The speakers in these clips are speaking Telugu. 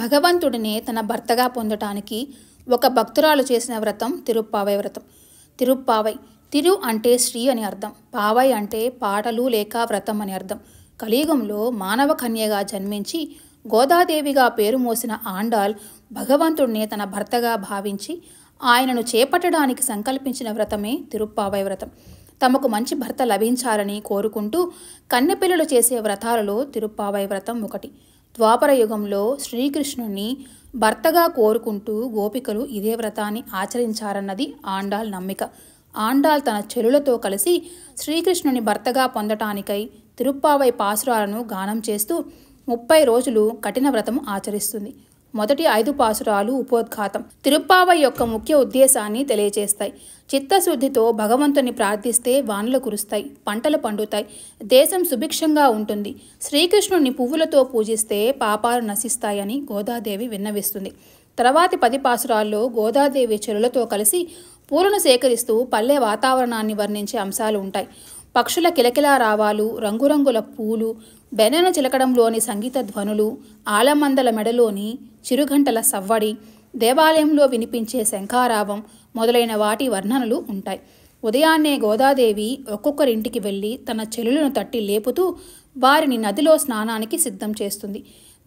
భగవంతుడినే తన భర్తగా పొందటానికి ఒక భక్తురాలు చేసిన వ్రతం తిరుప్పావై వ్రతం తిరుప్పావై తిరు అంటే శ్రీ అని అర్థం పావై అంటే పాటలు లేక వ్రతం అని అర్థం కలియుగంలో మానవ కన్యగా జన్మించి గోదాదేవిగా పేరు మోసిన ఆండాల్ భగవంతుడిని తన భర్తగా భావించి ఆయనను చేపట్టడానికి సంకల్పించిన వ్రతమే తిరుప్పావై వ్రతం తమకు మంచి భర్త లభించాలని కోరుకుంటూ కన్నెపిల్లలు చేసే వ్రతాలలో తిరుప్పావై వ్రతం ఒకటి ద్వాపర యుగంలో శ్రీకృష్ణుని భర్తగా కోరుకుంటూ గోపికలు ఇదే వ్రతాన్ని ఆచరించారన్నది ఆండాల్ నమ్మిక ఆండాల్ తన చెలులతో కలిసి శ్రీకృష్ణుని భర్తగా పొందటానికై తిరుప్పావై పాసురాలను గానం చేస్తూ ముప్పై రోజులు కఠిన వ్రతము ఆచరిస్తుంది మొదటి ఐదు పాసురాలు ఉపోద్ఘాతం తిరుప్పావ యొక్క ముఖ్య ఉద్దేశాన్ని తెలియజేస్తాయి చిత్తశుద్ధితో భగవంతుని ప్రార్థిస్తే వానలు కురుస్తాయి పంటలు పండుతాయి దేశం సుభిక్షంగా ఉంటుంది శ్రీకృష్ణుని పువ్వులతో పూజిస్తే పాపాలు నశిస్తాయని గోదాదేవి విన్నవిస్తుంది తర్వాతి పది పాసురాల్లో గోదాదేవి చెరులతో కలిసి పూలను సేకరిస్తూ పల్లె వాతావరణాన్ని వర్ణించే అంశాలు ఉంటాయి పక్షుల కిలకిలా రావాలు రంగురంగుల పూలు బెనెన చిలకడంలోని సంగీత ధ్వనులు ఆలమందల మెడలోని చిరుగంటల సవ్వడి దేవాలయంలో వినిపించే శంఖారావం మొదలైన వాటి వర్ణనలు ఉంటాయి ఉదయాన్నే గోదాదేవి ఒక్కొక్కరింటికి వెళ్ళి తన చెల్లులను తట్టి లేపుతూ వారిని నదిలో స్నానానికి సిద్ధం చేస్తుంది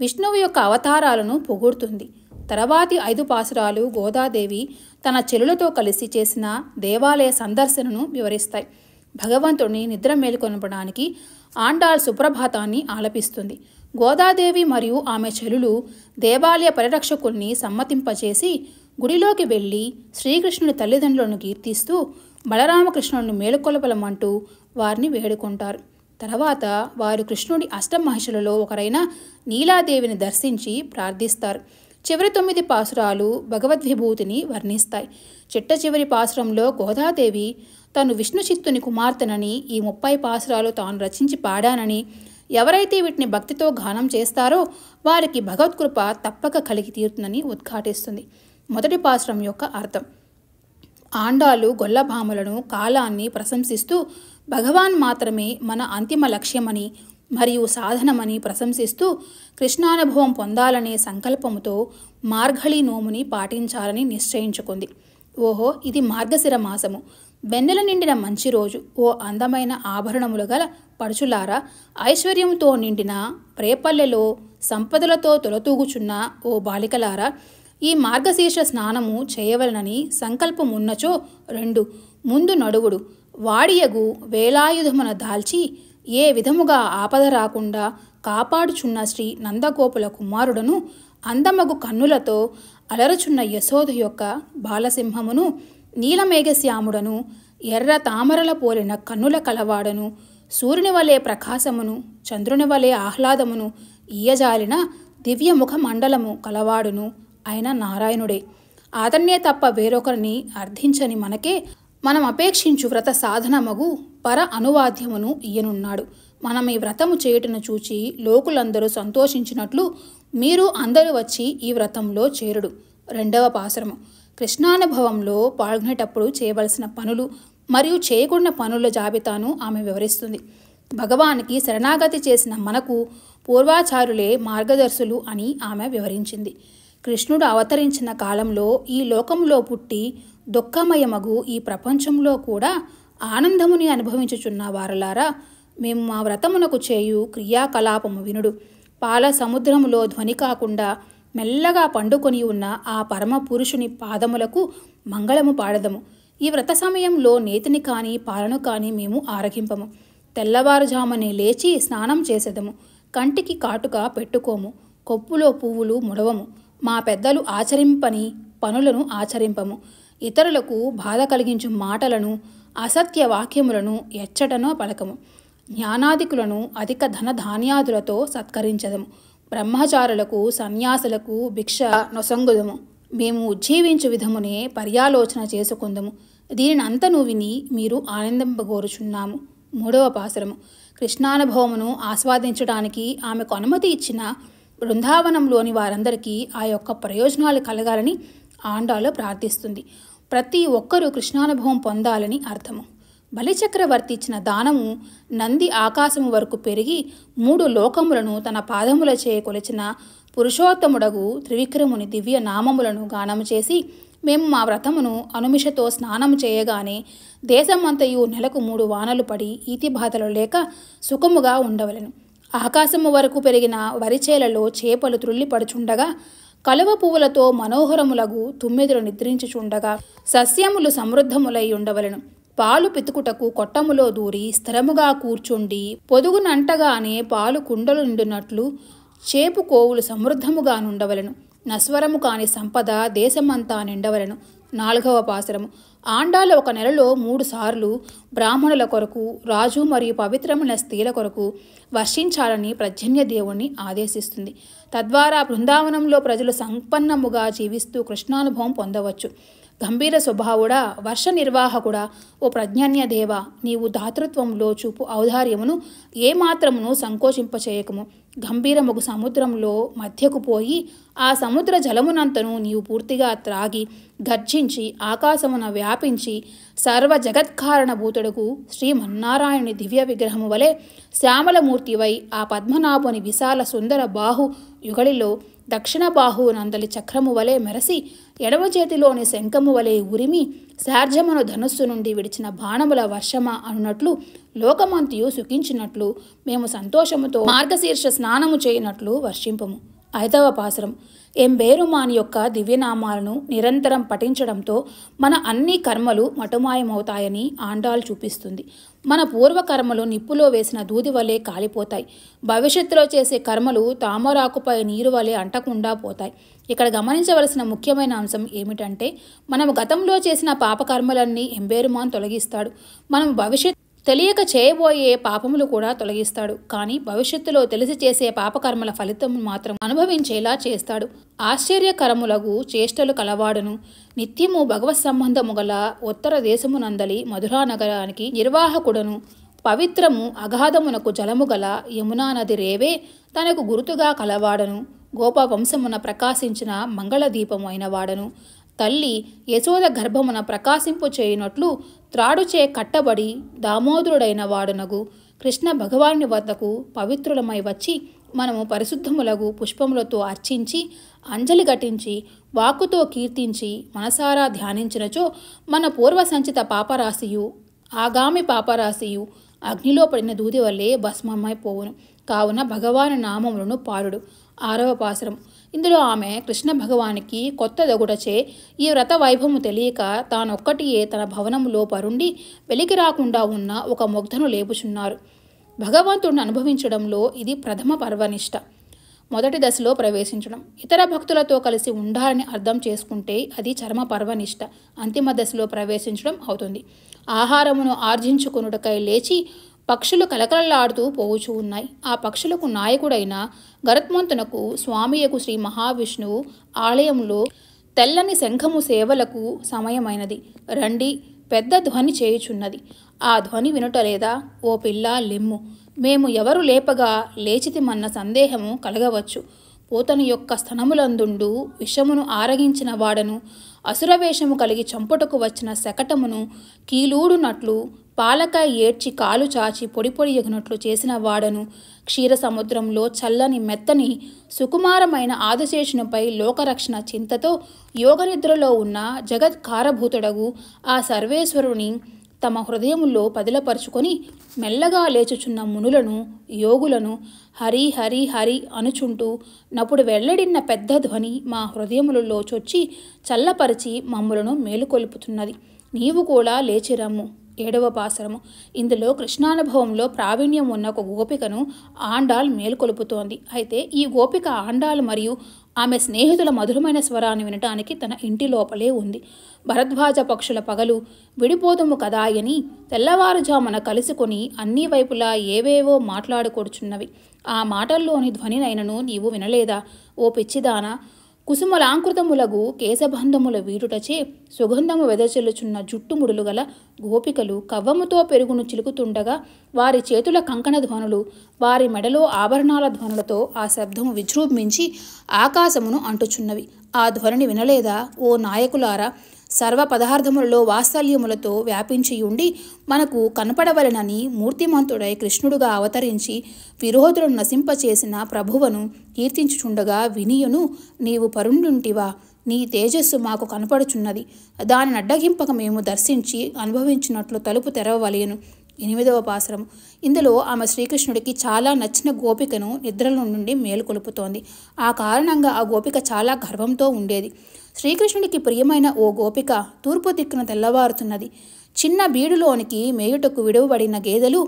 విష్ణువు యొక్క అవతారాలను పొగుడుతుంది తర్వాతి ఐదు పాసురాలు గోదాదేవి తన చెలులతో కలిసి చేసిన దేవాలయ సందర్శనను వివరిస్తాయి భగవంతుడిని నిద్ర మేలుకొనపడానికి ఆండాళ్ సుప్రభాతాన్ని ఆలపిస్తుంది గోదాదేవి మరియు ఆమె చెలులు దేవాలయ పరిరక్షకుల్ని సమ్మతింపచేసి గుడిలోకి వెళ్ళి శ్రీకృష్ణుని తల్లిదండ్రులను కీర్తిస్తూ బలరామకృష్ణుని మేలుకొలపలమంటూ వారిని వేడుకుంటారు తర్వాత వారు కృష్ణుడి అష్టమహిషులలో ఒకరైన నీలాదేవిని దర్శించి ప్రార్థిస్తారు చివరి తొమ్మిది పాసురాలు భగవద్విభూతిని వర్ణిస్తాయి చిట్ట చివరి పాసురంలో గోదాదేవి విష్ణు విష్ణుచిత్తుని కుమార్తెనని ఈ ముప్పై పాసురాలు తాను రచించి పాడానని ఎవరైతే వీటిని భక్తితో గానం చేస్తారో వారికి భగవత్కృప తప్పక కలిగి తీరుతుందని ఉద్ఘాటిస్తుంది మొదటి పాసురం యొక్క అర్థం ఆండాలు గొల్లభామలను కాలాన్ని ప్రశంసిస్తూ భగవాన్ మాత్రమే మన అంతిమ లక్ష్యమని మరియు సాధనమని ప్రశంసిస్తూ కృష్ణానుభవం పొందాలనే సంకల్పముతో మార్ఘళీ నోముని పాటించాలని నిశ్చయించుకుంది ఓహో ఇది మార్గశిర మాసము వెన్నెల నిండిన మంచి రోజు ఓ అందమైన ఆభరణములు గల పడుచులారా ఐశ్వర్యంతో నిండిన రేపల్లెలో సంపదలతో తొలతూగుచున్న ఓ బాలికలారా ఈ మార్గశీర్ష స్నానము చేయవలనని సంకల్పమున్నచో రెండు ముందు నడువుడు వాడియగు వేలాయుధమున దాల్చి ఏ విధముగా ఆపద రాకుండా కాపాడుచున్న శ్రీ నందగోపుల కుమారుడను అందమగు కన్నులతో అలరచున్న యశోధ యొక్క బాలసింహమును నీలమేఘశ్యాముడను ఎర్ర తామరల పోలిన కన్నుల కలవాడను సూర్యుని వలె ప్రకాశమును చంద్రుని వలె ఆహ్లాదమును ఈయజాలిన దివ్యముఖ మండలము కలవాడును అయిన నారాయణుడే అతన్నే తప్ప వేరొకరిని అర్థించని మనకే మనం అపేక్షించు వ్రత సాధనమగు పర అనువాద్యమును ఇయ్యనున్నాడు మనం ఈ వ్రతము చేయుటను చూచి లోకులందరూ సంతోషించినట్లు మీరు అందరూ వచ్చి ఈ వ్రతంలో చేరుడు రెండవ పాశ్రమం కృష్ణానుభవంలో పాల్గొనేటప్పుడు చేయవలసిన పనులు మరియు చేయకుండా పనుల జాబితాను ఆమె వివరిస్తుంది భగవానికి శరణాగతి చేసిన మనకు పూర్వాచారులే మార్గదర్శులు అని ఆమె వివరించింది కృష్ణుడు అవతరించిన కాలంలో ఈ లోకంలో పుట్టి దుఃఖమయమగు ఈ ప్రపంచంలో కూడా ఆనందముని అనుభవించుచున్న వారలారా మేము మా వ్రతమునకు చేయు క్రియాకలాపము వినుడు పాల సముద్రములో ధ్వని కాకుండా మెల్లగా పండుకొని ఉన్న ఆ పరమ పురుషుని పాదములకు మంగళము పాడదము ఈ వ్రత సమయంలో నేతిని కానీ పాలను కానీ మేము ఆరగింపము తెల్లవారుజామునే లేచి స్నానం చేసేదము కంటికి కాటుక పెట్టుకోము కొప్పులో పువ్వులు ముడవము మా పెద్దలు ఆచరింపని పనులను ఆచరింపము ఇతరులకు బాధ కలిగించు మాటలను అసత్య వాక్యములను ఎచ్చటనో పలకము జ్ఞానాదికులను అధిక ధన ధాన్యాదులతో సత్కరించదము బ్రహ్మచారులకు సన్యాసులకు భిక్ష నొసంగుదము మేము ఉజ్జీవించు విధమునే పర్యాలోచన చేసుకుందము అంతను విని మీరు ఆనందింపగోరుచున్నాము మూడవ పాసరము కృష్ణానుభవమును ఆస్వాదించడానికి ఆమెకు అనుమతి ఇచ్చిన బృందావనంలోని వారందరికీ ఆ యొక్క ప్రయోజనాలు కలగాలని ఆండాలో ప్రార్థిస్తుంది ప్రతి ఒక్కరూ కృష్ణానుభవం పొందాలని అర్థము బలిచక్రవర్తి ఇచ్చిన దానము నంది ఆకాశము వరకు పెరిగి మూడు లోకములను తన పాదముల కొలిచిన పురుషోత్తముడగు త్రివిక్రముని దివ్య నామములను గానము చేసి మేము మా వ్రతమును అనుమిషతో స్నానం చేయగానే దేశమంతయు నెలకు మూడు వానలు పడి ఈతిబాధలు లేక సుఖముగా ఉండవలను ఆకాశము వరకు పెరిగిన వరిచేలలో చేపలు త్రుల్లిపడుచుండగా కలువ పువ్వులతో మనోహరములగు తుమ్మెదులు నిద్రించుచుండగా సస్యములు సమృద్ధములై ఉండవలను పాలు పితుకుటకు కొట్టములో దూరి స్థిరముగా కూర్చుండి పొదుగునంటగానే పాలు కుండలు నిండునట్లు చేపు కోవులు సమృద్ధముగా నుండవలను నస్వరము కాని సంపద దేశమంతా నిండవలను నాలుగవ పాసురము ఆండాల ఒక నెలలో మూడు సార్లు బ్రాహ్మణుల కొరకు రాజు మరియు పవిత్రమైన స్త్రీల కొరకు వర్షించాలని ప్రజన్య దేవుణ్ణి ఆదేశిస్తుంది తద్వారా బృందావనంలో ప్రజలు సంపన్నముగా జీవిస్తూ కృష్ణానుభవం పొందవచ్చు గంభీర స్వభావుడా వర్ష నిర్వాహకుడా ఓ ప్రజ్ఞాన్యదేవ నీవు దాతృత్వంలో చూపు ఔదార్యమును ఏమాత్రమును సంకోచింపచేయకము గంభీరముగు సముద్రంలో మధ్యకు పోయి ఆ సముద్ర జలమునంతను నీవు పూర్తిగా త్రాగి గర్జించి ఆకాశమున వ్యాపించి సర్వ జగత్కారణభూతుడుకు శ్రీమన్నారాయణుని దివ్య విగ్రహము వలె శ్యామలమూర్తివై ఆ పద్మనాభుని విశాల సుందర బాహు యుగళిలో దక్షిణ నందలి చక్రము వలె మెరసి ఎడమ చేతిలోని శంఖము వలె ఉరిమి శార్జమును ధనుస్సు నుండి విడిచిన బాణముల వర్షమా అనున్నట్లు లోకమంతియు సుఖించినట్లు మేము సంతోషముతో మార్గశీర్ష స్నానము చేయనట్లు వర్షింపము ఐదవ పాసురం ఎంబేరుమాన్ యొక్క దివ్యనామాలను నిరంతరం పఠించడంతో మన అన్ని కర్మలు మటుమాయమవుతాయని ఆండాలు చూపిస్తుంది మన పూర్వకర్మలు నిప్పులో వేసిన దూది వలె కాలిపోతాయి భవిష్యత్తులో చేసే కర్మలు తామరాకుపై నీరు వలె అంటకుండా పోతాయి ఇక్కడ గమనించవలసిన ముఖ్యమైన అంశం ఏమిటంటే మనం గతంలో చేసిన పాపకర్మలన్నీ ఎంబేరుమాన్ తొలగిస్తాడు మనం భవిష్యత్ తెలియక చేయబోయే పాపములు కూడా తొలగిస్తాడు కానీ భవిష్యత్తులో తెలిసి చేసే పాపకర్మల ఫలితం మాత్రం అనుభవించేలా చేస్తాడు ఆశ్చర్యకరములగు చేష్టలు కలవాడును నిత్యము భగవత్ సంబంధము గల ఉత్తర దేశమునందలి మధురా నగరానికి నిర్వాహకుడను పవిత్రము అగాధమునకు జలము గల యమునా నది రేవే తనకు గురుతుగా కలవాడను గోప వంశమున ప్రకాశించిన మంగళదీపము అయిన వాడను తల్లి యశోద గర్భమున ప్రకాశింపు చేయునట్లు త్రాడుచే కట్టబడి దామోదరుడైన వాడునగు కృష్ణ భగవాని వద్దకు పవిత్రులమై వచ్చి మనము పరిశుద్ధములగు పుష్పములతో అర్చించి అంజలి ఘటించి వాకుతో కీర్తించి మనసారా ధ్యానించినచో మన పూర్వ సంచిత పాపరాశియు ఆగామి పాపరాశియు అగ్నిలో పడిన దూది వల్లే భస్మమైపోవును కావున భగవాను నామములను పాడుడు ఆరవ పాసరం ఇందులో ఆమె కృష్ణ భగవానికి కొత్త దగుడచే ఈ వ్రత వైభవము తెలియక తానొక్కటియే తన భవనములో పరుండి వెలికి రాకుండా ఉన్న ఒక ముగ్ధను లేపుచున్నారు భగవంతుడిని అనుభవించడంలో ఇది ప్రథమ పర్వనిష్ట మొదటి దశలో ప్రవేశించడం ఇతర భక్తులతో కలిసి ఉండాలని అర్థం చేసుకుంటే అది చర్మ పర్వనిష్ట అంతిమ దశలో ప్రవేశించడం అవుతుంది ఆహారమును ఆర్జించుకునుటకై లేచి పక్షులు కలకలలాడుతూ పోవచ్చు ఉన్నాయి ఆ పక్షులకు నాయకుడైన గరత్మంతునకు స్వామియకు శ్రీ మహావిష్ణువు ఆలయంలో తెల్లని శంఖము సేవలకు సమయమైనది రండి పెద్ద ధ్వని చేయుచున్నది ఆ ధ్వని వినుట లేదా ఓ పిల్ల లెమ్ము మేము ఎవరు లేపగా లేచితిమన్న సందేహము కలగవచ్చు పోతను యొక్క స్థనములందుండు విషమును ఆరగించిన వాడను అసురవేషము కలిగి చంపుటకు వచ్చిన శకటమును కీలూడునట్లు పాలక ఏడ్చి కాలు చాచి పొడి పొడి ఎగినట్లు చేసిన వాడను క్షీర సముద్రంలో చల్లని మెత్తని సుకుమారమైన ఆదిశేషునిపై లోకరక్షణ చింతతో యోగనిద్రలో ఉన్న జగత్కారభూతుడగు ఆ సర్వేశ్వరుని తమ హృదయంలో పదిలపరుచుకొని మెల్లగా లేచుచున్న మునులను యోగులను హరి హరి హరి అనుచుంటూ నప్పుడు వెల్లడిన్న పెద్ద ధ్వని మా హృదయములలో చొచ్చి చల్లపరిచి మమ్ములను మేలుకొల్పుతున్నది నీవు కూడా లేచిరమ్ము ఏడవ పాసరము ఇందులో కృష్ణానుభవంలో ప్రావీణ్యం ఉన్న ఒక గోపికను ఆండాల్ మేల్కొలుపుతోంది అయితే ఈ గోపిక ఆండాల్ మరియు ఆమె స్నేహితుల మధురమైన స్వరాన్ని వినటానికి తన ఇంటి లోపలే ఉంది భరద్వాజ పక్షుల పగలు విడిపోదుము అని తెల్లవారుజామున కలుసుకొని అన్ని వైపులా ఏవేవో మాట్లాడుకొడుచున్నవి ఆ మాటల్లోని ధ్వనినైనను నీవు వినలేదా ఓ పిచ్చిదానా కుసుమలాంకృతములగు కేశబంధముల వీడుటచే సుగంధము వెదచెల్లుచున్న జుట్టుముడులు గల గోపికలు కవ్వముతో పెరుగును చిలుకుతుండగా వారి చేతుల కంకణ ధ్వనులు వారి మెడలో ఆభరణాల ధ్వనులతో ఆ శబ్దము విజృంభించి ఆకాశమును అంటుచున్నవి ఆ ధ్వనిని వినలేదా ఓ నాయకులారా సర్వ పదార్థములలో వాత్సల్యములతో వ్యాపించియుండి మనకు కనపడవలనని మూర్తిమంతుడై కృష్ణుడుగా అవతరించి విరోధులను నశింపచేసిన ప్రభువను కీర్తించుచుండగా వినియును నీవు పరుండుంటివా నీ తేజస్సు మాకు కనపడుచున్నది దానిని అడ్డగింపక మేము దర్శించి అనుభవించినట్లు తలుపు తెరవలేను ఎనిమిదవ పాసరం ఇందులో ఆమె శ్రీకృష్ణుడికి చాలా నచ్చిన గోపికను నిద్రల నుండి మేలుకొలుపుతోంది ఆ కారణంగా ఆ గోపిక చాలా గర్వంతో ఉండేది శ్రీకృష్ణుడికి ప్రియమైన ఓ గోపిక తూర్పు దిక్కున తెల్లవారుతున్నది చిన్న బీడులోనికి మేయుటకు విడువబడిన గేదెలు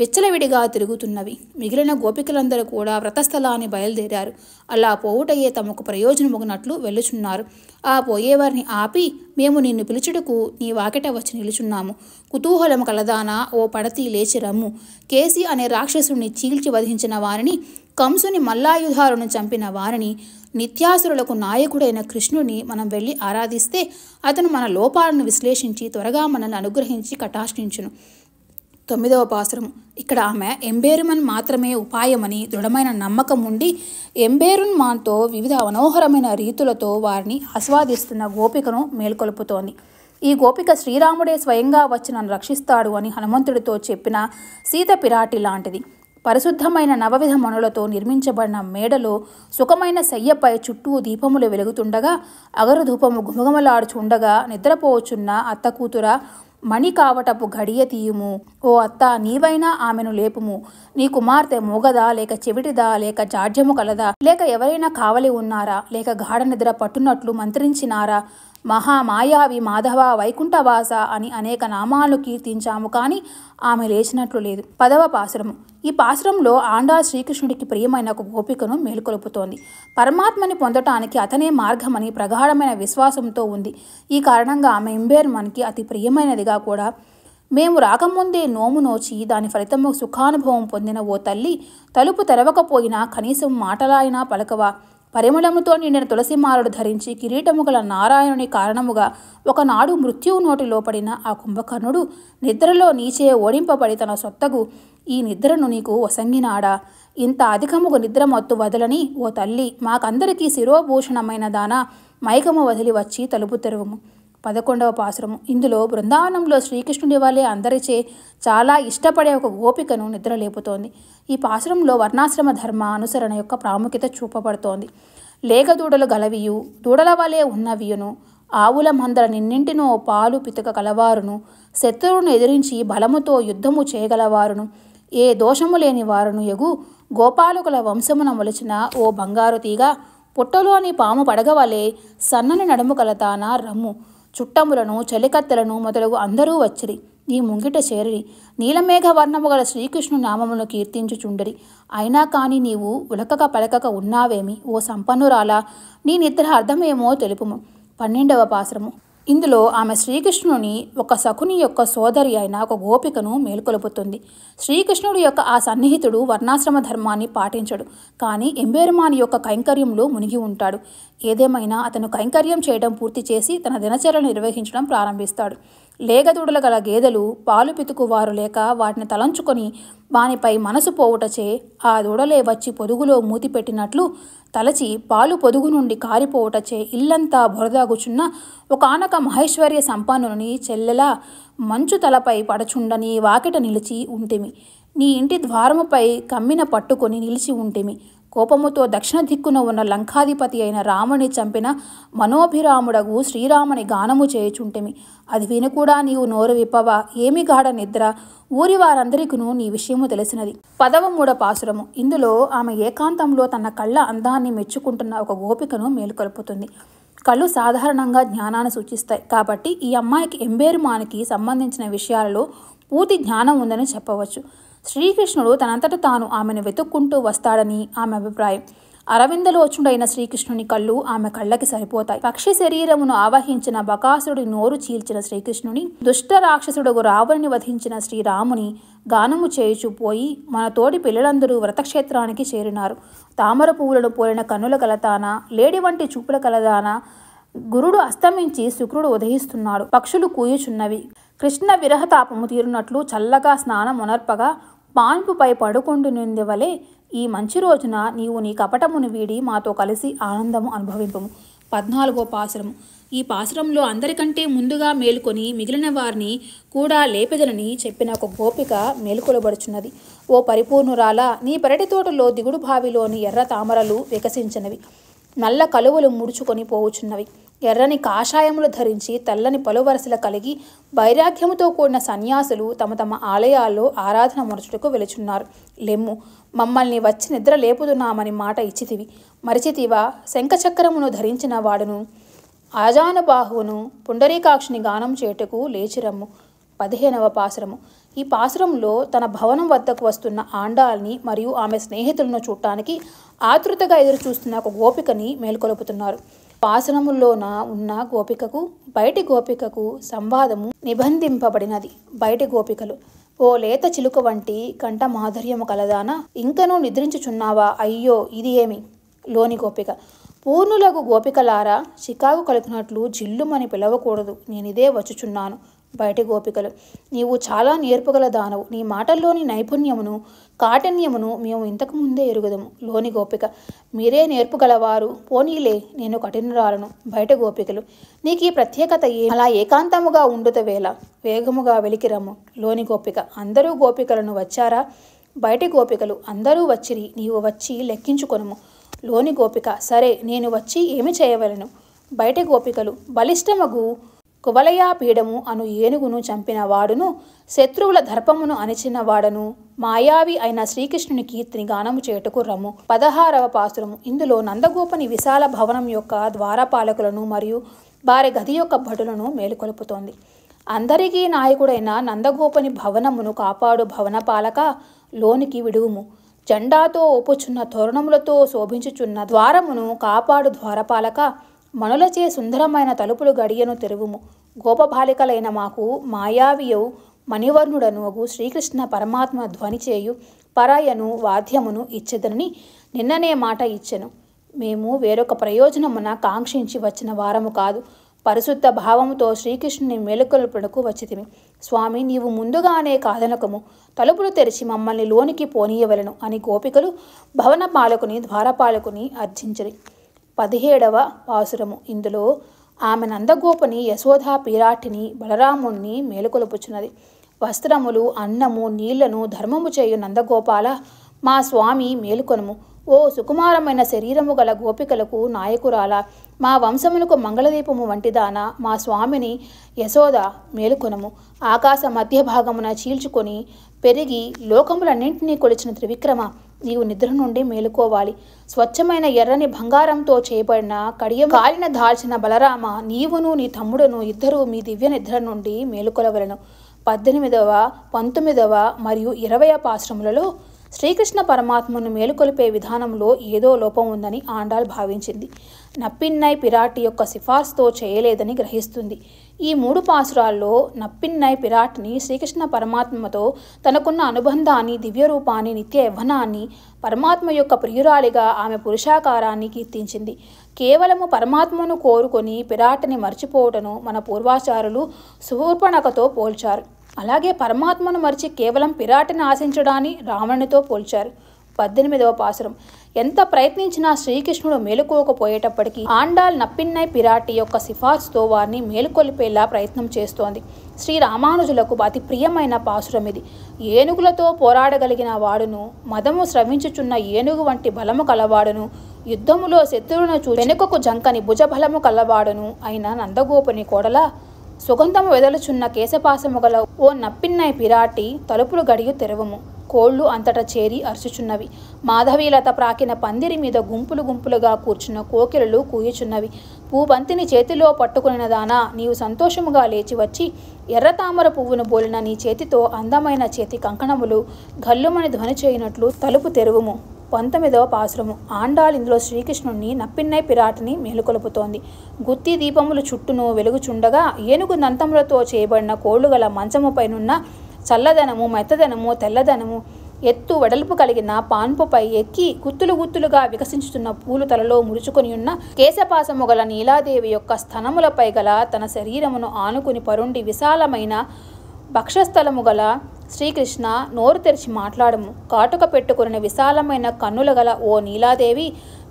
విచ్చలవిడిగా తిరుగుతున్నవి మిగిలిన గోపికలందరూ కూడా వ్రతస్థలాన్ని బయలుదేరారు అలా పోవుటయే తమకు ప్రయోజనమగునట్లు వెళ్ళుచున్నారు ఆ పోయేవారిని ఆపి మేము నిన్ను పిలుచుటకు నీ వాకిట వచ్చి నిలుచున్నాము కుతూహలం కలదానా ఓ పడతి లేచి రమ్ము కేసీ అనే రాక్షసుని చీల్చి వధించిన వారిని కంసుని మల్లాయుధారును చంపిన వారిని నిత్యాసురులకు నాయకుడైన కృష్ణుని మనం వెళ్ళి ఆరాధిస్తే అతను మన లోపాలను విశ్లేషించి త్వరగా మనల్ని అనుగ్రహించి కటాష్టించును తొమ్మిదవ పాసురం ఇక్కడ ఆమె ఎంబేరుమన్ మాత్రమే ఉపాయమని దృఢమైన నమ్మకం ఉండి ఎంబేరున్ మాన్తో వివిధ మనోహరమైన రీతులతో వారిని ఆస్వాదిస్తున్న గోపికను మేల్కొల్పుతోంది ఈ గోపిక శ్రీరాముడే స్వయంగా వచ్చి నన్ను రక్షిస్తాడు అని హనుమంతుడితో చెప్పిన సీత పిరాటి లాంటిది పరిశుద్ధమైన నవవిధ మనులతో నిర్మించబడిన మేడలో సుఖమైన శయ్యపై చుట్టూ దీపములు వెలుగుతుండగా అగరు ధూపము గుమగుమలాడుచుండగా నిద్రపోవచ్చున్న అత్త కూతుర మణి కావటపు ఘడియ తీయుము ఓ అత్త నీవైనా ఆమెను లేపుము నీ కుమార్తె మూగదా లేక చెవిటిదా లేక జాడ్యము కలదా లేక ఎవరైనా కావలి ఉన్నారా లేక గాఢ నిద్ర పట్టునట్లు మంత్రించినారా మహామాయావి మాధవ వైకుంఠవాస అని అనేక నామాలు కీర్తించాము కానీ ఆమె లేచినట్లు లేదు పదవ పాశ్రము ఈ పాశ్రంలో ఆండా శ్రీకృష్ణుడికి ప్రియమైన ఒక గోపికను మేలుకొలుపుతోంది పరమాత్మని పొందటానికి అతనే మార్గమని ప్రగాఢమైన విశ్వాసంతో ఉంది ఈ కారణంగా ఆమె ఇంబేర్ మనకి అతి ప్రియమైనదిగా కూడా మేము రాకముందే నోము నోచి దాని ఫలితము సుఖానుభవం పొందిన ఓ తల్లి తలుపు తెరవకపోయినా కనీసం మాటలాయినా పలకవా పరిమళముతో నిండిన తులసిమాలలు ధరించి కిరీటము గల నారాయణుని కారణముగా ఒకనాడు మృత్యువు నోటి లోపడిన ఆ కుంభకర్ణుడు నిద్రలో నీచే ఓడింపబడి తన సొత్తగు ఈ నిద్రను నీకు వసంగినాడా ఇంత అధికముగు నిద్ర మత్తు వదలని ఓ తల్లి మాకందరికీ శిరోభూషణమైన దాన మైకము వదిలి వచ్చి తలుపు తెరువుము పదకొండవ పాశురము ఇందులో బృందావనంలో శ్రీకృష్ణుడి వల్లే అందరిచే చాలా ఇష్టపడే ఒక గోపికను నిద్రలేపుతోంది ఈ పాశురంలో వర్ణాశ్రమ ధర్మ అనుసరణ యొక్క ప్రాముఖ్యత చూపబడుతోంది లేగ దూడలు గలవియు దూడల వలె ఉన్నవియును ఆవుల మందల నిన్నింటినో పాలు పితక కలవారును శత్రువును ఎదిరించి బలముతో యుద్ధము చేయగలవారును ఏ దోషము లేని వారును ఎగు గోపాలకుల వంశమున మొలిచిన ఓ బంగారు తీగ పుట్టలోని పాము పడగవలే సన్నని నడుము కలతాన రమ్ము చుట్టములను చలికత్తెలను మొదలగు అందరూ వచ్చిరి నీ ముంగిట నీలమేఘ వర్ణము గల శ్రీకృష్ణు నామమును కీర్తించుచుండరి అయినా కాని నీవు ఉలకక పలకక ఉన్నావేమి ఓ సంపన్నురాలా నీ నిద్ర అర్థమేమో తెలుపుము పన్నెండవ పాశ్రము ఇందులో ఆమె శ్రీకృష్ణుని ఒక శకుని యొక్క సోదరి అయిన ఒక గోపికను మేలుకొలుపుతుంది శ్రీకృష్ణుడి యొక్క ఆ సన్నిహితుడు వర్ణాశ్రమ ధర్మాన్ని పాటించడు కానీ ఎంబేరుమాని యొక్క కైంకర్యంలో మునిగి ఉంటాడు ఏదేమైనా అతను కైంకర్యం చేయడం పూర్తి చేసి తన దినచర్యను నిర్వహించడం ప్రారంభిస్తాడు లేగదూడల గల గేదెలు పాలు పితుకువారు లేక వాటిని తలంచుకొని వానిపై మనసు పోవుటచే ఆ దూడలే వచ్చి పొదుగులో మూతి పెట్టినట్లు తలచి పాలు పొదుగు నుండి కారిపోవుటచే ఇల్లంతా బురదాగుచున్న ఒకనొక మహేశ్వర్య సంపన్నుని చెల్లెలా మంచు తలపై పడచుండని వాకిట నిలిచి ఉంటిమి నీ ఇంటి ద్వారముపై కమ్మిన పట్టుకొని నిలిచి ఉంటిమి కోపముతో దక్షిణ దిక్కున ఉన్న లంకాధిపతి అయిన రాముని చంపిన మనోభిరాముడగు శ్రీరాముని గానము చేయుచుంటిమి అది విని కూడా నీవు నోరు విప్పవా ఏమి గాఢ నిద్ర ఊరి వారందరికీను నీ విషయము తెలిసినది పదవ మూడ పాసురము ఇందులో ఆమె ఏకాంతంలో తన కళ్ళ అందాన్ని మెచ్చుకుంటున్న ఒక గోపికను మేలుకొల్పుతుంది కళ్ళు సాధారణంగా జ్ఞానాన్ని సూచిస్తాయి కాబట్టి ఈ అమ్మాయికి ఎంబేరుమానికి సంబంధించిన విషయాలలో పూర్తి జ్ఞానం ఉందని చెప్పవచ్చు శ్రీకృష్ణుడు తనంతట తాను ఆమెను వెతుక్కుంటూ వస్తాడని ఆమె అభిప్రాయం అరవిందలోచుడైన శ్రీకృష్ణుని కళ్ళు ఆమె కళ్ళకి సరిపోతాయి పక్షి శరీరమును ఆవహించిన బకాసుడి నోరు చీల్చిన శ్రీకృష్ణుని దుష్ట రాక్షసుడుగు రావణుని వధించిన శ్రీరాముని గానము చేయుచుపోయి మన తోడి పిల్లలందరూ వ్రతక్షేత్రానికి చేరినారు తామర పువ్వులను పోలిన కన్నుల కలతాన లేడి వంటి చూపుల కలదాన గురుడు అస్తమించి శుక్రుడు ఉదయిస్తున్నాడు పక్షులు కూయుచున్నవి కృష్ణ విరహతాపము తీరునట్లు చల్లగా స్నానం మునర్పగా పాన్పుపై పడుకొండునుంది వలె ఈ మంచి రోజున నీవు నీ కపటమును వీడి మాతో కలిసి ఆనందము అనుభవింపము పద్నాలుగో పాసురము ఈ పాసురంలో అందరికంటే ముందుగా మేలుకొని మిగిలిన వారిని కూడా లేపెదలని చెప్పిన ఒక గోపిక మేలుకొలబడుచున్నది ఓ పరిపూర్ణురాల నీ పెరటి తోటలో దిగుడు బావిలోని ఎర్ర తామరలు వికసించినవి నల్ల కలువలు ముడుచుకొని పోవుచున్నవి ఎర్రని కాషాయములు ధరించి తెల్లని పలువరసలు కలిగి వైరాగ్యముతో కూడిన సన్యాసులు తమ తమ ఆలయాల్లో ఆరాధన మరుచుటకు వెలుచున్నారు లెమ్ము మమ్మల్ని వచ్చి నిద్ర లేపుతున్నామని మాట ఇచ్చితివి మరిచితివా శంఖచక్రమును ధరించిన వాడును ఆజానుబాహువును పుండరీకాక్షిని గానం చేటుకు లేచిరమ్ము పదిహేనవ పాశ్రము ఈ పాసురంలో తన భవనం వద్దకు వస్తున్న ఆండాల్ని మరియు ఆమె స్నేహితులను చూడటానికి ఆతృతగా ఎదురు చూస్తున్న ఒక గోపికని మేల్కొలుపుతున్నారు పాసనములోన ఉన్న గోపికకు బయటి గోపికకు సంవాదము నిబంధింపబడినది బయటి గోపికలు ఓ లేత చిలుక వంటి కంట మాధుర్యము కలదానా ఇంకనూ నిద్రించుచున్నావా అయ్యో ఇది ఏమి లోని గోపిక పూర్ణులకు గోపికలారా చికాకు కలిపినట్లు జిల్లుమని పిలవకూడదు నేనిదే వచ్చుచున్నాను బయటి గోపికలు నీవు చాలా నేర్పుగల దానవు నీ మాటల్లోని నైపుణ్యమును కాఠిన్యమును మేము ఇంతకు ముందే ఎరుగుదము లోని గోపిక మీరే నేర్పుగలవారు పోనీలే నేను కఠినరాలను బయట గోపికలు నీకు ఈ ప్రత్యేకత ఏ అలా ఏకాంతముగా ఉండుత వేళ వేగముగా వెలికిరము లోని గోపిక అందరూ గోపికలను వచ్చారా బయటి గోపికలు అందరూ వచ్చిరి నీవు వచ్చి లెక్కించుకొనము లోని గోపిక సరే నేను వచ్చి ఏమి చేయవలను బయటి గోపికలు బలిష్టమగు కువలయాపీడము అను ఏనుగును చంపిన వాడును శత్రువుల దర్పమును అణిచిన వాడను మాయావి అయిన శ్రీకృష్ణుని కీర్తిని గానము చేటుకు రము పదహారవ పాసురము ఇందులో నందగోపని విశాల భవనం యొక్క ద్వారపాలకులను మరియు వారి గది యొక్క భటులను మేలుకొలుపుతోంది అందరికీ నాయకుడైన నందగోపని భవనమును కాపాడు భవనపాలక లోనికి విడువుము జెండాతో ఒప్పుచున్న తోరణములతో శోభించుచున్న ద్వారమును కాపాడు ద్వారపాలక మనులచే సుందరమైన తలుపులు గడియను తెరుగుము గోపబాలికలైన మాకు మాయావియవు మణివర్ణుడనుగు శ్రీకృష్ణ పరమాత్మ ధ్వనిచేయు పరాయను వాద్యమును ఇచ్చేదనని నిన్ననే మాట ఇచ్చెను మేము వేరొక ప్రయోజనమున కాంక్షించి వచ్చిన వారము కాదు పరిశుద్ధ భావముతో శ్రీకృష్ణుని మేలుకొల్పునకు వచ్చితిమి స్వామి నీవు ముందుగానే కాదనకము తలుపులు తెరిచి మమ్మల్ని లోనికి పోనీయవలను అని గోపికలు భవన పాలకుని ద్వారపాలకుని అర్చించరి పదిహేడవ పాసురము ఇందులో ఆమె నందగోపని యశోధా పీరాటిని బలరాముణ్ణి మేలుకొలుపుచున్నది వస్త్రములు అన్నము నీళ్లను ధర్మము చేయు నందగోపాల మా స్వామి మేలుకొనుము ఓ సుకుమారమైన శరీరము గల గోపికలకు నాయకురాల మా వంశమునకు మంగళదీపము వంటిదాన మా స్వామిని యశోద మేలుకొనము ఆకాశ మధ్య భాగమున చీల్చుకొని పెరిగి లోకములన్నింటినీ కొలిచిన త్రివిక్రమ నీవు నిద్ర నుండి మేలుకోవాలి స్వచ్ఛమైన ఎర్రని బంగారంతో చేయబడిన కడియ కాలిన దాల్చిన బలరామ నీవును నీ తమ్ముడును ఇద్దరు మీ దివ్య నిద్ర నుండి మేలుకొలవలను పద్దెనిమిదవ పంతొమ్మిదవ మరియు ఇరవై పాశ్రములలో శ్రీకృష్ణ పరమాత్మను మేలుకొలిపే విధానంలో ఏదో లోపం ఉందని ఆండాల్ భావించింది నప్పిన్నై పిరాటి యొక్క సిఫార్సుతో చేయలేదని గ్రహిస్తుంది ఈ మూడు పాసురాల్లో నప్పిన్నై పిరాట్ని శ్రీకృష్ణ పరమాత్మతో తనకున్న అనుబంధాన్ని దివ్యరూపాన్ని నిత్య యవ్వనాన్ని పరమాత్మ యొక్క ప్రియురాలిగా ఆమె పురుషాకారాన్ని కీర్తించింది కేవలము పరమాత్మను కోరుకొని పిరాట్ని మర్చిపోవటను మన పూర్వాచారులు సుహూర్పణకతో పోల్చారు అలాగే పరమాత్మను మరిచి కేవలం పిరాటిని ఆశించడాన్ని రావణునితో పోల్చారు పద్దెనిమిదవ పాసురం ఎంత ప్రయత్నించినా శ్రీకృష్ణుడు మేలుకోకపోయేటప్పటికీ ఆండాల్ నప్పిన్నై పిరాటి యొక్క సిఫార్సుతో వారిని మేలుకొలిపేలా ప్రయత్నం చేస్తోంది శ్రీ రామానుజులకు అతి ప్రియమైన ఇది ఏనుగులతో పోరాడగలిగిన వాడును మదము స్రవించుచున్న ఏనుగు వంటి బలము కలవాడును యుద్ధములో శత్రువును చూ వెనుకకు జంకని భుజబలము కలవాడును అయిన నందగోపుని కోడల సుగంధము వెదలుచున్న కేశపాసముగల ఓ నప్పిన్నై పిరాటి తలుపులు గడియు తెరవము కోళ్ళు అంతటా చేరి అరుచుచున్నవి మాధవీలత ప్రాకిన పందిరి మీద గుంపులు గుంపులుగా కూర్చున్న కోకిలలు కూయుచున్నవి పూబంతిని చేతిలో పట్టుకున్న దానా నీవు సంతోషముగా లేచి వచ్చి ఎర్ర తామర పువ్వును బోలిన నీ చేతితో అందమైన చేతి కంకణములు గల్లుమని ధ్వని చేయనట్లు తలుపు తెరువుము పంతొమ్మిదవ పాసురము ఆండాలు ఇందులో శ్రీకృష్ణుణ్ణి నప్పిన్నై పిరాటిని మేలుకొలుపుతోంది గుత్తి దీపముల చుట్టూను వెలుగుచుండగా ఏనుగు దంతములతో చేయబడిన కోళ్లు గల మంచముపైనున్న చల్లదనము మెత్తదనము తెల్లదనము ఎత్తు వెడల్పు కలిగిన పాన్పుపై ఎక్కి గుత్తులు గుత్తులుగా వికసించుతున్న పూలు తలలో ముడుచుకొని ఉన్న కేశపాసము గల నీలాదేవి యొక్క స్థనములపై గల తన శరీరమును ఆనుకుని పరుండి విశాలమైన భక్షస్థలము గల శ్రీకృష్ణ నోరు తెరిచి మాట్లాడము కాటుక పెట్టుకున్న విశాలమైన కన్నుల గల ఓ నీలాదేవి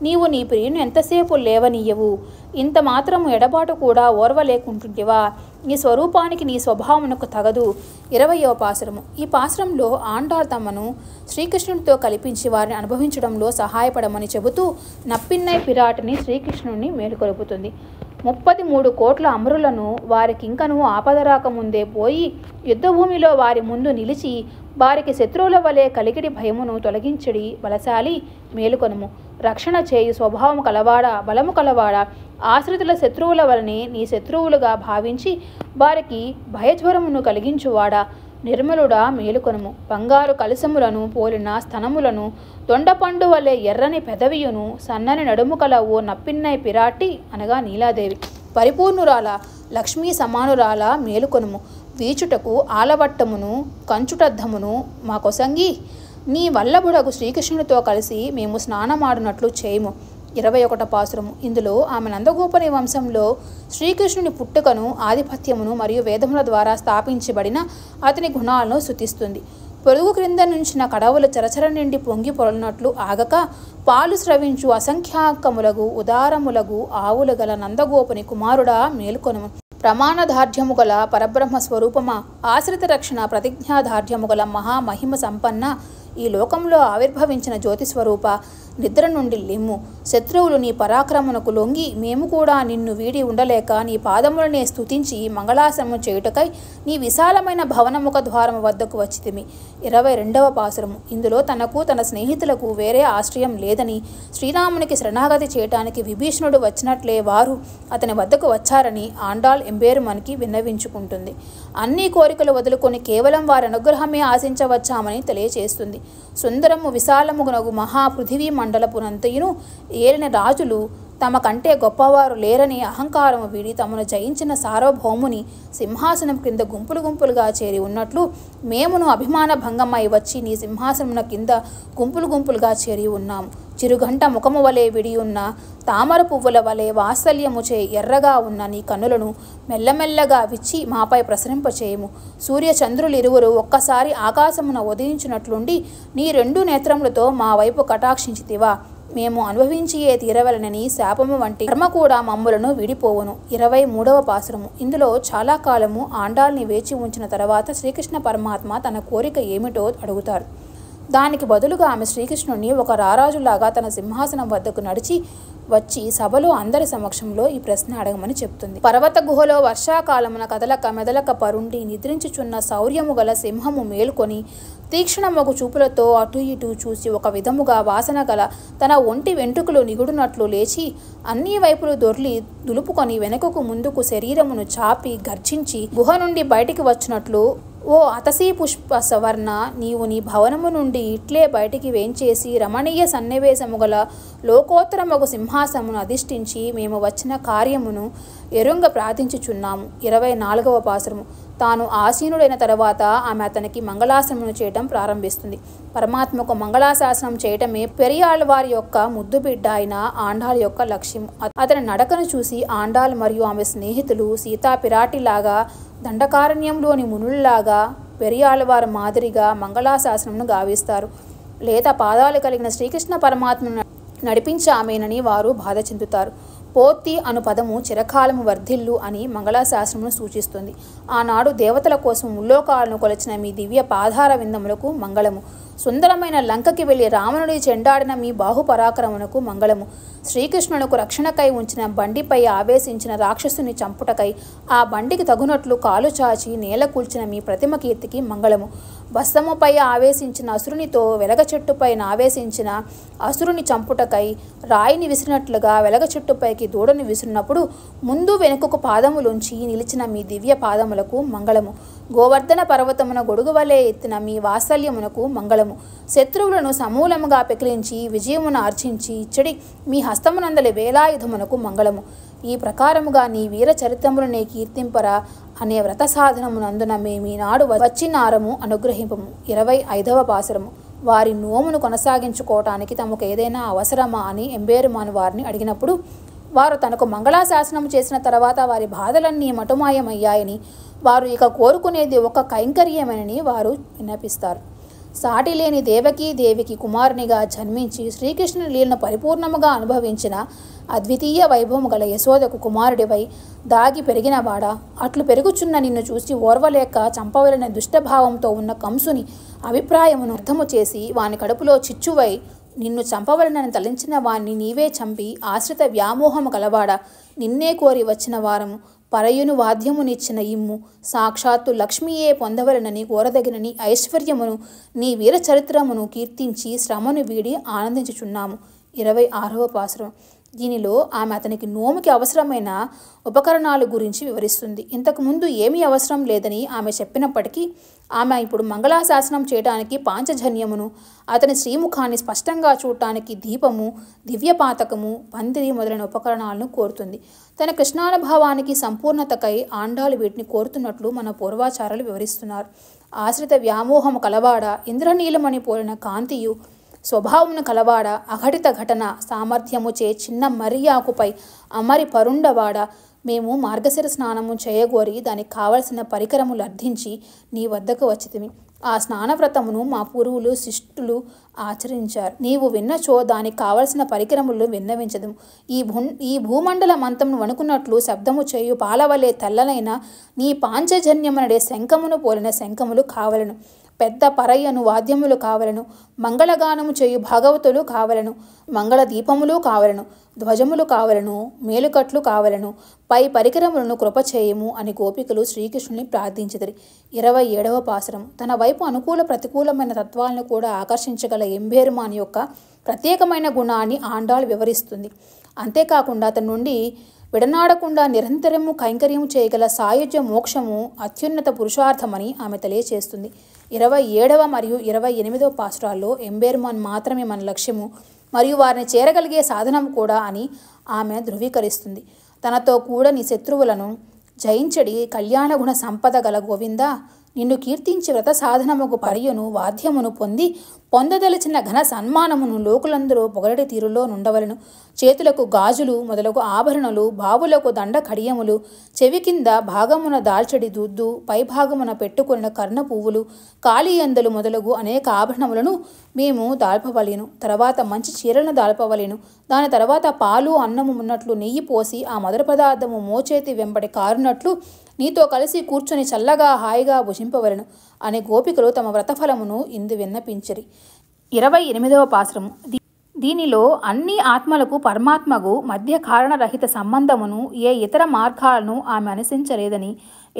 నీవు నీ ప్రియుని ఎంతసేపు లేవనీయవు ఇంత మాత్రం ఎడబాటు కూడా ఓర్వలేకుంటుండేవా నీ స్వరూపానికి నీ స్వభావమునకు తగదు ఇరవయవ పాశ్రము ఈ పాశ్రంలో ఆండార్ శ్రీకృష్ణునితో కల్పించి వారిని అనుభవించడంలో సహాయపడమని చెబుతూ నప్పిన్నై పిరాటిని శ్రీకృష్ణుని మేలుకొలుపుతుంది ముప్పది మూడు కోట్ల అమరులను వారికింకను ఆపద రాకముందే పోయి యుద్ధభూమిలో వారి ముందు నిలిచి వారికి శత్రువుల వలె కలిగిడి భయమును తొలగించడి బలశాలి మేలుకొనుము రక్షణ చేయి స్వభావం కలవాడ బలము కలవాడ ఆశ్రితుల శత్రువుల వలనే నీ శత్రువులుగా భావించి వారికి భయజ్వరమును కలిగించువాడా నిర్మలుడా మేలుకొనుము బంగారు కలసములను పోలిన స్థనములను దొండపండు వలె ఎర్రని పెదవియును సన్నని నడుము ఓ నప్పిన్నై పిరాటి అనగా నీలాదేవి పరిపూర్ణురాల లక్ష్మీ సమానురాల మేలుకొనుము వీచుటకు ఆలవట్టమును కంచుటద్దమును మా కొసంగి నీ వల్లభుడకు శ్రీకృష్ణునితో కలిసి మేము స్నానమాడినట్లు చేయము ఇరవై ఒకట పాసురము ఇందులో ఆమె నందగోపని వంశంలో శ్రీకృష్ణుని పుట్టుకను ఆధిపత్యమును మరియు వేదముల ద్వారా స్థాపించబడిన అతని గుణాలను శుతిస్తుంది పొరుగు క్రింద నుంచిన కడవులు చరచర నిండి పొంగి పొరలినట్లు ఆగక పాలు స్రవించు అసంఖ్యాకములగు ఉదారములగు ఆవులు గల నందగోపుని కుమారుడా మేలుకొనము ప్రమాణధార్ఢ్యము గల పరబ్రహ్మ స్వరూపమా ఆశ్రిత రక్షణ ప్రతిజ్ఞాదార్ఢ్యము గల మహామహిమ సంపన్న ఈ లోకంలో ఆవిర్భవించిన జ్యోతి స్వరూప నిద్ర నుండి లిమ్ము శత్రువులు నీ పరాక్రమమునకు లొంగి మేము కూడా నిన్ను వీడి ఉండలేక నీ పాదములనే స్థుతించి మంగళాశ్రమం చేయుటకై నీ విశాలమైన భవనముఖ ద్వారము వద్దకు వచ్చితిమి ఇరవై రెండవ పాసురము ఇందులో తనకు తన స్నేహితులకు వేరే ఆశ్రయం లేదని శ్రీరామునికి శరణాగతి చేయటానికి విభీషణుడు వచ్చినట్లే వారు అతని వద్దకు వచ్చారని ఆండాల్ ఎంబేరుమనికి విన్నవించుకుంటుంది అన్ని కోరికలు వదులుకొని కేవలం వారి అనుగ్రహమే ఆశించవచ్చామని తెలియచేస్తుంది సుందరము విశాలముగునగు మహాపృథివీ మండలపునంతయును ఏలిన రాజులు తమకంటే గొప్పవారు లేరని అహంకారం వీడి తమను జయించిన సార్వభౌముని సింహాసనం క్రింద గుంపులు గుంపులుగా చేరి ఉన్నట్లు మేమును అభిమాన భంగమై వచ్చి నీ సింహాసనం కింద గుంపులు గుంపులుగా చేరి ఉన్నాం చిరుగంట ముఖము వలె విడియున్న తామర పువ్వుల వలె వాత్సల్యముచే ఎర్రగా ఉన్న నీ కన్నులను మెల్లమెల్లగా విచ్చి మాపై ప్రసరింపచేయము ఇరువురు ఒక్కసారి ఆకాశమున ఉదయించినట్లుండి నీ రెండు నేత్రములతో మా వైపు కటాక్షించితివా మేము అనుభవించియే తీరవలనని శాపము వంటి కర్మ కూడా మమ్ములను విడిపోవును ఇరవై మూడవ పాసురము ఇందులో చాలా కాలము ఆండాల్ని వేచి ఉంచిన తర్వాత శ్రీకృష్ణ పరమాత్మ తన కోరిక ఏమిటో అడుగుతారు దానికి బదులుగా ఆమె శ్రీకృష్ణుణ్ణి ఒక రారాజులాగా తన సింహాసనం వద్దకు నడిచి వచ్చి సభలో అందరి సమక్షంలో ఈ ప్రశ్న అడగమని చెప్తుంది పర్వత గుహలో వర్షాకాలమున కదలక మెదలక పరుండి నిద్రించుచున్న శౌర్యము గల సింహము మేల్కొని మగు చూపులతో అటు ఇటు చూసి ఒక విధముగా వాసన గల తన ఒంటి వెంట్రుకలు నిగుడునట్లు లేచి అన్ని వైపులు దొర్లి దులుపుకొని వెనుకకు ముందుకు శరీరమును చాపి గర్జించి గుహ నుండి బయటికి వచ్చినట్లు ఓ అతసీ పుష్ప సవర్ణ నీవు నీ భవనము నుండి ఇట్లే బయటికి వేంచేసి రమణీయ సన్నివేశము గల లోకోత్తరమగు సింహాసమును అధిష్ఠించి మేము వచ్చిన కార్యమును ఎరుంగ ప్రార్థించుచున్నాము ఇరవై నాలుగవ పాసరము తాను ఆసీనుడైన తర్వాత ఆమె అతనికి మంగళాసనము చేయటం ప్రారంభిస్తుంది పరమాత్మకు మంగళాశాసనం చేయటమే పెరియాళ్ళ వారి యొక్క ముద్దుబిడ్డ అయిన ఆండాల్ యొక్క లక్ష్యం అతని నడకను చూసి ఆండాల్ మరియు ఆమె స్నేహితులు సీతా పిరాటిలాగా దండకారణ్యంలోని మునుల్లాగా పెరియాళ్ళవారి మాదిరిగా మంగళాశాసనమును గావిస్తారు లేత పాదాలు కలిగిన శ్రీకృష్ణ పరమాత్మను నడిపించామేనని వారు బాధ చెందుతారు పోతి అను పదము చిరకాలము వర్ధిల్లు అని మంగళాశాస్త్రమును సూచిస్తుంది ఆనాడు దేవతల కోసం ముల్లోకాలను కొలచిన మీ దివ్య పాధార విందములకు మంగళము సుందరమైన లంకకి వెళ్ళి రావణుడి చెండాడిన మీ బాహుపరాక్రమునకు మంగళము శ్రీకృష్ణునకు రక్షణకై ఉంచిన బండిపై ఆవేశించిన రాక్షసుని చంపుటకై ఆ బండికి తగునట్లు కాలు చాచి నేల కూల్చిన మీ ప్రతిమ కీర్తికి మంగళము బస్తముపై ఆవేశించిన అసురునితో వెలగ చెట్టుపైన ఆవేశించిన అసురుని చంపుటకై రాయిని విసిరినట్లుగా వెలగ చెట్టుపైకి దూడని విసిరినప్పుడు ముందు వెనుకకు పాదములుంచి నిలిచిన మీ దివ్య పాదములకు మంగళము గోవర్ధన పర్వతమున గొడుగు వలె ఎత్తిన మీ వాత్సల్యమునకు మంగళము శత్రువులను సమూలముగా పెకిలించి విజయమును ఆర్చించి ఇచ్చడి మీ హస్తమునందలి వేలాయుధమునకు మంగళము ఈ ప్రకారముగా నీ వీర చరిత్రములనే కీర్తింపరా అనే వ్రత సాధనమునందున మేమీనాడు వచ్చినారము అనుగ్రహింపము ఇరవై ఐదవ పాసురము వారి నోమును కొనసాగించుకోవటానికి తమకు ఏదైనా అవసరమా అని ఎంబేరుమాను వారిని అడిగినప్పుడు వారు తనకు మంగళాశాసనము చేసిన తర్వాత వారి బాధలన్నీ మటుమాయమయ్యాయని వారు ఇక కోరుకునేది ఒక కైంకర్యమేనని వారు విన్నపిస్తారు సాటి లేని దేవకీ దేవికి కుమారునిగా జన్మించి శ్రీకృష్ణుని లీలను పరిపూర్ణముగా అనుభవించిన అద్వితీయ వైభవం గల యశోదకు కుమారుడిపై దాగి వాడ అట్లు పెరుగుచున్న నిన్ను చూసి ఓర్వలేక చంపవలన దుష్టభావంతో ఉన్న కంసుని అభిప్రాయమును అర్థము చేసి వాని కడుపులో చిచ్చువై నిన్ను చంపవలనని తలించిన వాణ్ణి నీవే చంపి ఆశ్రిత వ్యామోహము గలవాడ నిన్నే కోరి వచ్చిన వారము పరయును వాద్యమునిచ్చిన ఇమ్ము సాక్షాత్తు లక్ష్మీయే పొందవలనని కోరదగినని ఐశ్వర్యమును నీ వీర చరిత్రమును కీర్తించి శ్రమను వీడి ఆనందించుచున్నాము ఇరవై ఆరవ పాసరం దీనిలో ఆమె అతనికి నోముకి అవసరమైన ఉపకరణాల గురించి వివరిస్తుంది ఇంతకుముందు ఏమీ అవసరం లేదని ఆమె చెప్పినప్పటికీ ఆమె ఇప్పుడు మంగళాశాసనం చేయడానికి పాంచజన్యమును అతని శ్రీముఖాన్ని స్పష్టంగా చూడటానికి దీపము దివ్యపాతకము పందిరి మొదలైన ఉపకరణాలను కోరుతుంది తన కృష్ణానుభావానికి సంపూర్ణతకై ఆండాలు వీటిని కోరుతున్నట్లు మన పూర్వాచారాలు వివరిస్తున్నారు ఆశ్రిత వ్యామోహము కలవాడ ఇంద్రనీలమణి పోలిన కాంతియు స్వభావమును కలవాడ అఘటిత ఘటన సామర్థ్యముచే చిన్న మరియాకుపై అమరి పరుండవాడ మేము మార్గశిర స్నానము చేయగోరి దానికి కావలసిన పరికరములు అర్థించి నీ వద్దకు వచ్చితిమి ఆ స్నానవ్రతమును మా పూర్వులు శిష్టులు ఆచరించారు నీవు విన్నచో దానికి కావలసిన పరికరములు విన్నవించదు ఈ భూ ఈ భూమండల మంతమును వణుకున్నట్లు శబ్దము చేయు పాలవలే తెల్లనైన నీ పాంచజన్యమనడే శంఖమును పోలిన శంఖములు కావలను పెద్ద పరయ్యను వాద్యములు కావలను మంగళగానము చేయు భాగవతులు కావలను మంగళ దీపములు కావలను ధ్వజములు కావలను మేలుకట్లు కావలను పై పరికరములను కృపచేయము అని గోపికలు శ్రీకృష్ణుని ప్రార్థించదరి ఇరవై ఏడవ పాసరం తన వైపు అనుకూల ప్రతికూలమైన తత్వాలను కూడా ఆకర్షించగల ఎంబేరుమాన్ యొక్క ప్రత్యేకమైన గుణాన్ని ఆండాళ్ వివరిస్తుంది అంతేకాకుండా అతని నుండి విడనాడకుండా నిరంతరము కైంకర్యము చేయగల సాయుజ్య మోక్షము అత్యున్నత పురుషార్థమని ఆమె తెలియచేస్తుంది ఇరవై ఏడవ మరియు ఇరవై ఎనిమిదవ పాసురాల్లో ఎంబేర్మాన్ మాత్రమే మన లక్ష్యము మరియు వారిని చేరగలిగే సాధనం కూడా అని ఆమె ధృవీకరిస్తుంది తనతో కూడా నీ శత్రువులను జయించడి కళ్యాణ గుణ సంపద గల గోవింద నిన్ను కీర్తించి వ్రత సాధనముకు పర్యును వాద్యమును పొంది పొందదలిచిన ఘన సన్మానమును లోకులందరూ పొగరటి తీరులో నుండవలను చేతులకు గాజులు మొదలగు ఆభరణలు బావులకు దండ కడియములు చెవి కింద భాగమున దాల్చడి దుద్దు పైభాగమున పెట్టుకున్న కర్ణ పువ్వులు కాళీయందలు మొదలగు అనేక ఆభరణములను మేము దాల్పవలేను తర్వాత మంచి చీరలను దాల్పవలేను దాని తర్వాత పాలు అన్నము ఉన్నట్లు నెయ్యి పోసి ఆ మధుర పదార్థము మోచేతి వెంబడి కారునట్లు నీతో కలిసి కూర్చొని చల్లగా హాయిగా భుజింపవలను అనే గోపికలు తమ వ్రతఫలమును ఇందు విన్నపించరి ఇరవై ఎనిమిదవ పాశ్రము దీనిలో అన్ని ఆత్మలకు పరమాత్మకు మధ్య కారణరహిత సంబంధమును ఏ ఇతర మార్గాలను ఆమె అనుసరించలేదని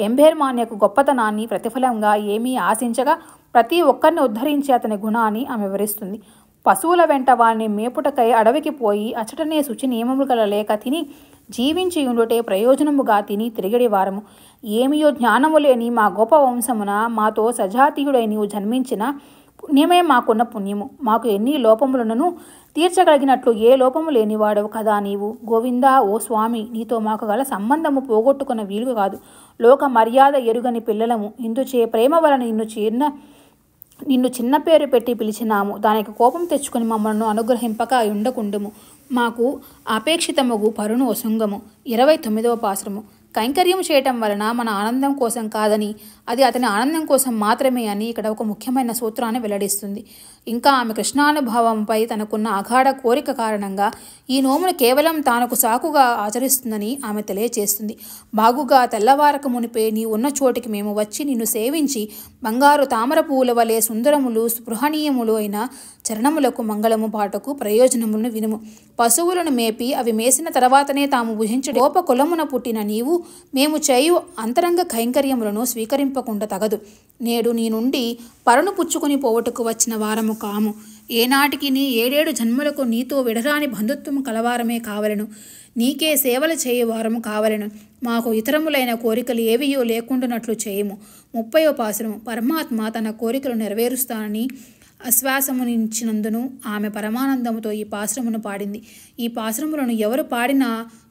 ఎంబెర్మాన్ గొప్పతనాన్ని ప్రతిఫలంగా ఏమీ ఆశించగా ప్రతి ఒక్కరిని ఉద్ధరించే అతని గుణాన్ని ఆమె వివరిస్తుంది పశువుల వెంట వాణ్ణి మేపుటకై అడవికి పోయి అచటనే శుచి నియమములు గల లేక తిని జీవించి ఉండుటే ప్రయోజనముగా తిని తిరిగడి వారము ఏమియో జ్ఞానము లేని మా గొప్ప వంశమున మాతో సజాతీయుడైన జన్మించిన పుణ్యమే మాకున్న పుణ్యము మాకు ఎన్ని లోపములను తీర్చగలిగినట్లు ఏ లోపము లేనివాడవు కదా నీవు గోవిందా ఓ స్వామి నీతో మాకు గల సంబంధము పోగొట్టుకున్న వీలుగా కాదు లోక మర్యాద ఎరుగని పిల్లలము ఇందుచే ప్రేమ వలన నిన్ను చేరిన నిన్ను చిన్న పేరు పెట్టి పిలిచినాము దానికి కోపం తెచ్చుకుని మమ్మల్ని అనుగ్రహింపక ఉండకుండుము మాకు అపేక్షితముగు పరును వసుంగము ఇరవై తొమ్మిదవ పాశ్రము కైంకర్యం చేయటం వలన మన ఆనందం కోసం కాదని అది అతని ఆనందం కోసం మాత్రమే అని ఇక్కడ ఒక ముఖ్యమైన సూత్రాన్ని వెల్లడిస్తుంది ఇంకా ఆమె కృష్ణానుభవంపై తనకున్న అఘాఢ కోరిక కారణంగా ఈ నోమును కేవలం తానకు సాకుగా ఆచరిస్తుందని ఆమె తెలియచేస్తుంది బాగుగా తెల్లవారక మునిపే నీ ఉన్న చోటికి మేము వచ్చి నిన్ను సేవించి బంగారు తామర పువ్వుల వలె సుందరములు స్పృహణీయములు అయిన చరణములకు మంగళము పాటకు ప్రయోజనములను వినుము పశువులను మేపి అవి మేసిన తర్వాతనే తాము ఊహించు గోప కులమున పుట్టిన నీవు మేము చేయు అంతరంగ కైంకర్యములను స్వీకరింపకుండా తగదు నేడు నీ నుండి పరను పుచ్చుకుని పోవటకు వచ్చిన వారము కాము ఏనాటికి నీ ఏడేడు జన్మలకు నీతో విడరాని బంధుత్వం కలవారమే కావలను నీకే సేవలు చేయవారము కావలను మాకు ఇతరములైన కోరికలు ఏవియో లేకుండానట్లు చేయము ముప్పై ఉపాసనము పరమాత్మ తన కోరికలు నెరవేరుస్తానని ఆశ్వాసమునిచ్చినందును ఆమె పరమానందముతో ఈ పాశ్రమును పాడింది ఈ పాశ్రములను ఎవరు పాడినా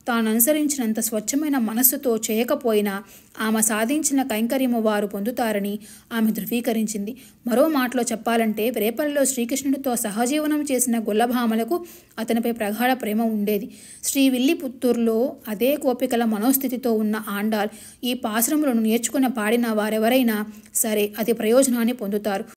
తాను అనుసరించినంత స్వచ్ఛమైన మనస్సుతో చేయకపోయినా ఆమె సాధించిన కైంకర్యము వారు పొందుతారని ఆమె ధృవీకరించింది మరో మాటలో చెప్పాలంటే రేపల్లిలో శ్రీకృష్ణుడితో సహజీవనం చేసిన గుల్లభామలకు అతనిపై ప్రగాఢ ప్రేమ ఉండేది శ్రీ పుత్తూరులో అదే కోపికల మనోస్థితితో ఉన్న ఆండాల్ ఈ పాశ్రములను నేర్చుకున్న పాడిన వారెవరైనా సరే అది ప్రయోజనాన్ని పొందుతారు